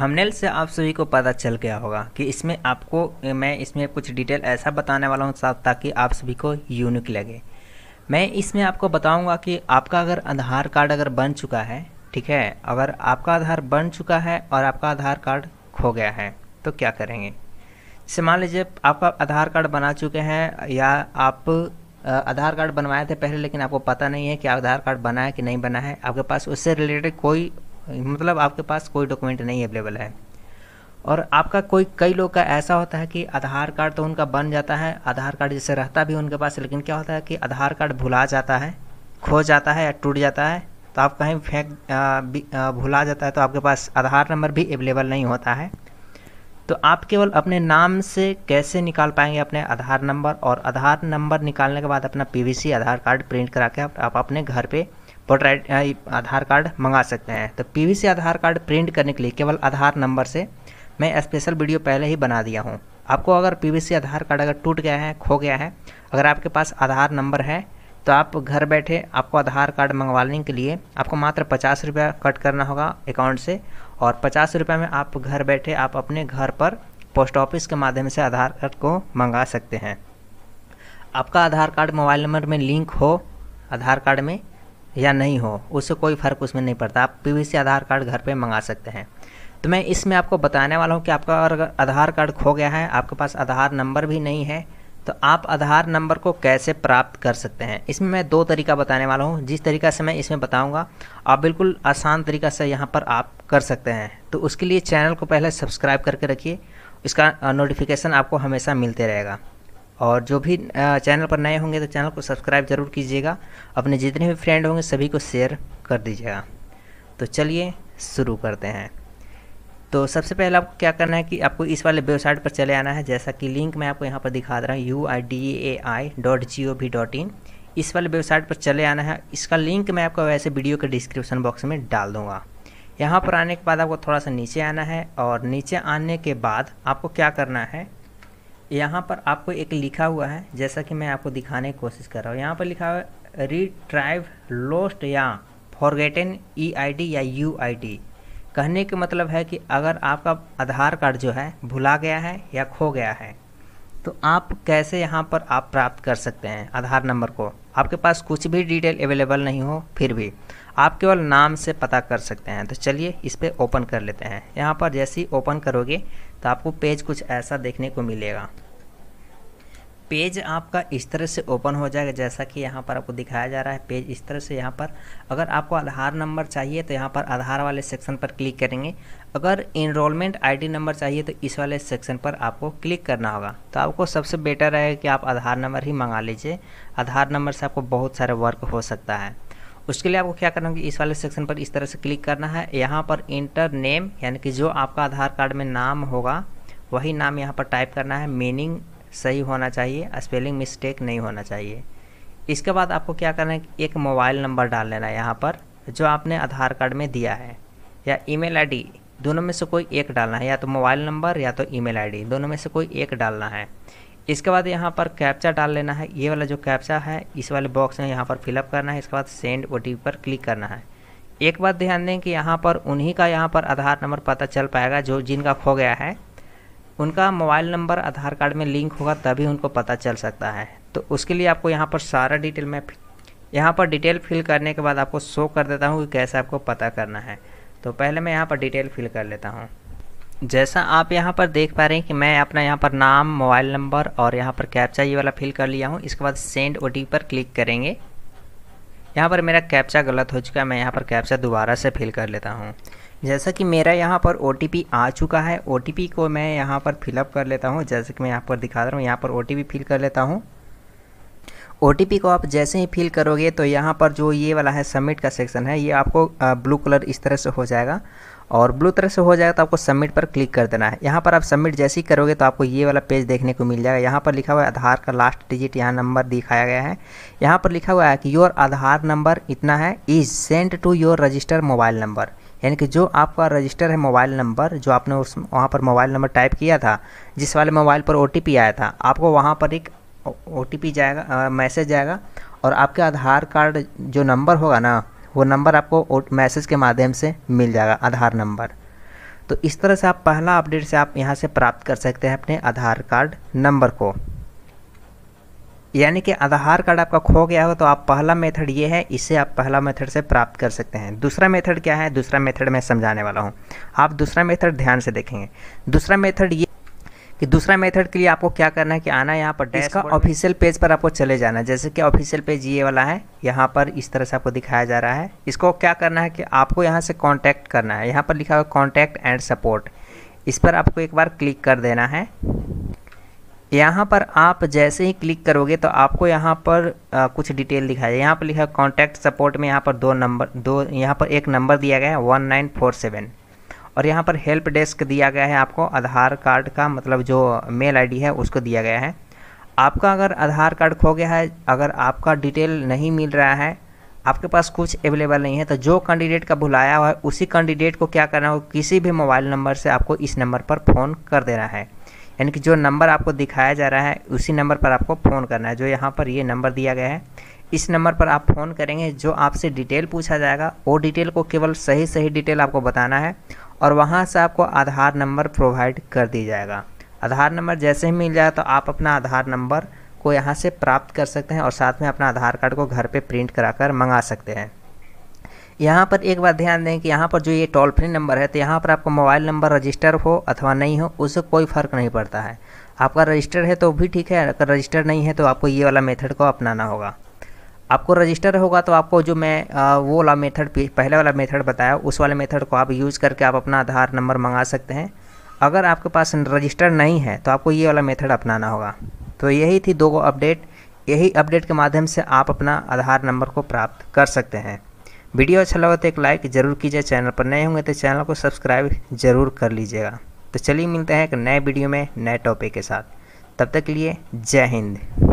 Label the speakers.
Speaker 1: thumbnail से आप सभी को पता चल गया होगा कि इसमें आपको मैं इसमें कुछ डिटेल ऐसा बताने वाला हूँ ताकि आप सभी को यूनिक लगे मैं इसमें आपको बताऊंगा कि आपका अगर आधार कार्ड अगर बन चुका है ठीक है अगर आपका आधार बन चुका है और आपका आधार कार्ड खो गया है तो क्या करेंगे जैसे मान लीजिए आपका आधार कार्ड बना चुके हैं या आप आधार कार्ड बनवाए थे पहले लेकिन आपको पता नहीं है कि आधार कार्ड बना है कि नहीं बना है आपके पास उससे रिलेटेड कोई मतलब आपके पास कोई डॉक्यूमेंट नहीं अवेलेबल है और आपका कोई कई लोग का ऐसा होता है कि आधार कार्ड तो उनका बन जाता है आधार कार्ड जैसे रहता भी उनके पास लेकिन क्या होता है कि आधार कार्ड भुला जाता है खो जाता है या टूट जाता है तो आप कहीं फेंक भुला जाता है तो आपके पास आधार नंबर भी अवेलेबल नहीं होता है तो आप केवल अपने नाम से कैसे निकाल पाएंगे अपने आधार नंबर और आधार नंबर निकालने के बाद अपना पीवीसी आधार कार्ड प्रिंट करा के आप, अपने घर पर आई आधार कार्ड मंगा सकते हैं तो पी आधार कार्ड प्रिंट करने के लिए केवल आधार नंबर से मैं स्पेशल वीडियो पहले ही बना दिया हूँ आपको अगर पी आधार कार्ड अगर टूट गया है खो गया है अगर आपके पास आधार नंबर है तो आप घर बैठे आपको आधार कार्ड मंगवाने के लिए आपको मात्र पचास रुपया कट करना होगा अकाउंट से और पचास रुपये में आप घर बैठे आप अपने घर पर पोस्ट ऑफिस के माध्यम से आधार कार्ड को मंगा सकते हैं आपका आधार कार्ड मोबाइल नंबर में लिंक हो आधार कार्ड में या नहीं हो उससे कोई फ़र्क उसमें नहीं पड़ता आप पी आधार कार्ड घर पे मंगा सकते हैं तो मैं इसमें आपको बताने वाला हूँ कि आपका अगर आधार कार्ड खो गया है आपके पास आधार नंबर भी नहीं है तो आप आधार नंबर को कैसे प्राप्त कर सकते हैं इसमें मैं दो तरीका बताने वाला हूँ जिस तरीका से मैं इसमें बताऊँगा आप बिल्कुल आसान तरीका से यहाँ पर आप कर सकते हैं तो उसके लिए चैनल को पहले सब्सक्राइब करके रखिए इसका नोटिफिकेशन आपको हमेशा मिलते रहेगा और जो भी चैनल पर नए होंगे तो चैनल को सब्सक्राइब ज़रूर कीजिएगा अपने जितने भी फ्रेंड होंगे सभी को शेयर कर दीजिएगा तो चलिए शुरू करते हैं तो सबसे पहले आपको क्या करना है कि आपको इस वाले वेबसाइट पर चले आना है जैसा कि लिंक मैं आपको यहाँ पर दिखा दे रहा हूँ U I D A I dot G O V dot in इस वाले वेबसाइट पर चले आना है इसका लिंक मैं आपको वैसे वीडियो के डिस्क्रिप्शन बॉक्स में डाल दूंगा यहाँ पर आने के बाद आपको थोड़ा सा नीचे आना है और नीचे आने के बाद आपको क्या करना है यहाँ पर आपको एक लिखा हुआ है जैसा कि मैं आपको दिखाने की कोशिश कर रहा हूँ यहाँ पर लिखा हुआ है रिट्राइव लोस्ट या फॉरगेटन ई आई डी या यू आई डी कहने का मतलब है कि अगर आपका आधार कार्ड जो है भुला गया है या खो गया है तो आप कैसे यहाँ पर आप प्राप्त कर सकते हैं आधार नंबर को आपके पास कुछ भी डिटेल अवेलेबल नहीं हो फिर भी आप केवल नाम से पता कर सकते हैं तो चलिए इस पर ओपन कर लेते हैं यहाँ पर जैसे ही ओपन करोगे तो आपको पेज कुछ ऐसा देखने को मिलेगा पेज आपका इस तरह से ओपन हो जाएगा जैसा कि यहाँ पर आपको दिखाया जा रहा है पेज इस तरह से यहाँ पर अगर आपको आधार नंबर चाहिए तो यहाँ पर आधार वाले सेक्शन पर क्लिक करेंगे अगर इनरोलमेंट आईडी नंबर चाहिए तो इस वाले सेक्शन पर आपको क्लिक करना होगा तो आपको सबसे बेटर रहेगा कि आप आधार नंबर ही मंगा लीजिए आधार नंबर से आपको बहुत सारे वर्क हो सकता है उसके लिए आपको क्या करना होगा इस वाले सेक्शन पर इस तरह से क्लिक करना है यहाँ पर इंटर नेम यानी कि जो आपका आधार कार्ड में नाम होगा वही नाम यहाँ पर टाइप करना है मीनिंग सही होना चाहिए स्पेलिंग मिस्टेक नहीं होना चाहिए इसके बाद आपको क्या करना है एक मोबाइल नंबर डाल लेना है यहाँ पर जो आपने आधार कार्ड में दिया है या ईमेल आईडी दोनों में से कोई एक डालना है या तो मोबाइल नंबर या तो ईमेल आईडी दोनों में से कोई एक डालना है इसके बाद यहाँ पर कैप्चा डाल लेना है ये वाला जो कैप्चा है इस वाले बॉक्स में यहाँ पर फिलअप करना है इसके बाद सेंड ओ पर क्लिक करना है एक बात ध्यान दें कि यहाँ पर उन्हीं का यहाँ पर आधार नंबर पता चल पाएगा जो जिनका खो गया है उनका मोबाइल नंबर आधार कार्ड में लिंक होगा तभी उनको पता चल सकता है तो उसके लिए आपको यहाँ पर सारा डिटेल मैं यहाँ पर डिटेल फिल करने के बाद आपको शो कर देता हूँ कि कैसे आपको पता करना है तो पहले मैं यहाँ पर डिटेल फिल कर लेता हूँ जैसा आप यहाँ पर देख पा रहे हैं कि मैं अपना यहाँ पर नाम मोबाइल नंबर और यहाँ पर कैप्चा ये वाला फिल कर लिया हूँ इसके बाद सेंड ओ पर क्लिक करेंगे यहाँ पर मेरा कैप्चा गलत हो चुका है मैं यहाँ पर कैप्चा दोबारा से फिल कर लेता हूँ जैसा कि मेरा यहाँ पर ओ आ चुका है ओ को मैं यहाँ पर फिलअप कर लेता हूँ जैसे कि मैं यहाँ पर दिखा रहा हूँ यहाँ पर ओ फिल कर लेता हूँ ओ को आप जैसे ही फिल करोगे तो यहाँ पर जो ये वाला है सबमिट का सेक्शन है ये आपको ब्लू कलर इस तरह से हो जाएगा और ब्लू तरह से हो जाएगा तो आपको सबमिट पर क्लिक कर देना है यहाँ पर आप सबमिट जैसे ही करोगे तो आपको ये वाला पेज देखने को मिल जाएगा यहाँ पर लिखा हुआ है आधार का लास्ट डिजिट यहाँ नंबर दिखाया गया है यहाँ पर लिखा हुआ है कि योर आधार नंबर इतना है is send to your register mobile number यानी कि जो आपका रजिस्टर है मोबाइल नंबर जो आपने उस वहाँ पर मोबाइल नंबर टाइप किया था जिस वाले मोबाइल पर ओ आया था आपको वहाँ पर एक ओ जाएगा मैसेज जाएगा और आपके आधार कार्ड जो नंबर होगा ना वो नंबर आपको मैसेज के माध्यम से मिल जाएगा आधार नंबर तो इस तरह से आप पहला अपडेट से आप यहाँ से प्राप्त कर सकते हैं अपने आधार कार्ड नंबर को यानी कि आधार कार्ड आपका खो गया हो तो आप पहला मेथड ये है इसे आप पहला मेथड से प्राप्त कर सकते हैं दूसरा मेथड क्या है दूसरा मेथड मैं समझाने वाला हूँ आप दूसरा मेथड ध्यान से देखेंगे दूसरा मेथड ये कि दूसरा मेथड के लिए आपको क्या करना है कि आना यहाँ पर इसका ऑफिशियल पेज पर आपको चले जाना है जैसे कि ऑफिशियल पेज ये वाला है यहाँ पर इस तरह से आपको दिखाया जा रहा है इसको क्या करना है कि आपको यहाँ से कॉन्टैक्ट करना है यहाँ पर लिखा हुआ कॉन्टैक्ट एंड सपोर्ट इस पर आपको एक बार क्लिक कर देना है यहाँ पर आप जैसे ही क्लिक करोगे तो आपको यहाँ पर आ, कुछ डिटेल दिखाई यहाँ पर लिखा कॉन्टैक्ट सपोर्ट में यहाँ पर दो नंबर दो यहाँ पर एक नंबर दिया गया है वन नाइन फोर सेवन और यहाँ पर हेल्प डेस्क दिया गया है आपको आधार कार्ड का मतलब जो मेल आईडी है उसको दिया गया है आपका अगर आधार कार्ड खो गया है अगर आपका डिटेल नहीं मिल रहा है आपके पास कुछ अवेलेबल नहीं है तो जो कैंडिडेट का भुलाया हुआ है उसी कैंडिडेट को क्या करना हो किसी भी मोबाइल नंबर से आपको इस नंबर पर फ़ोन कर देना है यानी कि जो नंबर आपको दिखाया जा रहा है उसी नंबर पर आपको फ़ोन करना है जो यहाँ पर ये नंबर दिया गया है इस नंबर पर आप फ़ोन करेंगे जो आपसे डिटेल पूछा जाएगा वो डिटेल को केवल सही सही डिटेल आपको बताना है और वहाँ से आपको आधार नंबर प्रोवाइड कर दिया जाएगा आधार नंबर जैसे ही मिल जाए तो आप अपना आधार नंबर को यहाँ से प्राप्त कर सकते हैं और साथ में अपना आधार कार्ड को घर पे प्रिंट कराकर मंगा सकते हैं यहाँ पर एक बात ध्यान दें कि यहाँ पर जो ये टोल फ्री नंबर है तो यहाँ पर आपका मोबाइल नंबर रजिस्टर हो अथवा नहीं हो उससे कोई फ़र्क नहीं पड़ता है आपका रजिस्टर है तो भी ठीक है अगर रजिस्टर नहीं है तो आपको ये वाला मेथड को अपनाना होगा आपको रजिस्टर होगा तो आपको जो मैं आ, वो वाला मेथड पहले वाला मेथड बताया उस वाले मेथड को आप यूज़ करके आप अपना आधार नंबर मंगा सकते हैं अगर आपके पास रजिस्टर नहीं है तो आपको ये वाला मेथड अपनाना होगा तो यही थी दो अपडेट यही अपडेट के माध्यम से आप अपना आधार नंबर को प्राप्त कर सकते हैं वीडियो अच्छा लगा तो एक लाइक ज़रूर कीजिए चैनल पर नए होंगे तो चैनल को सब्सक्राइब ज़रूर कर लीजिएगा तो चलिए मिलते हैं एक नए वीडियो में नए टॉपिक के साथ तब तक के लिए जय हिंद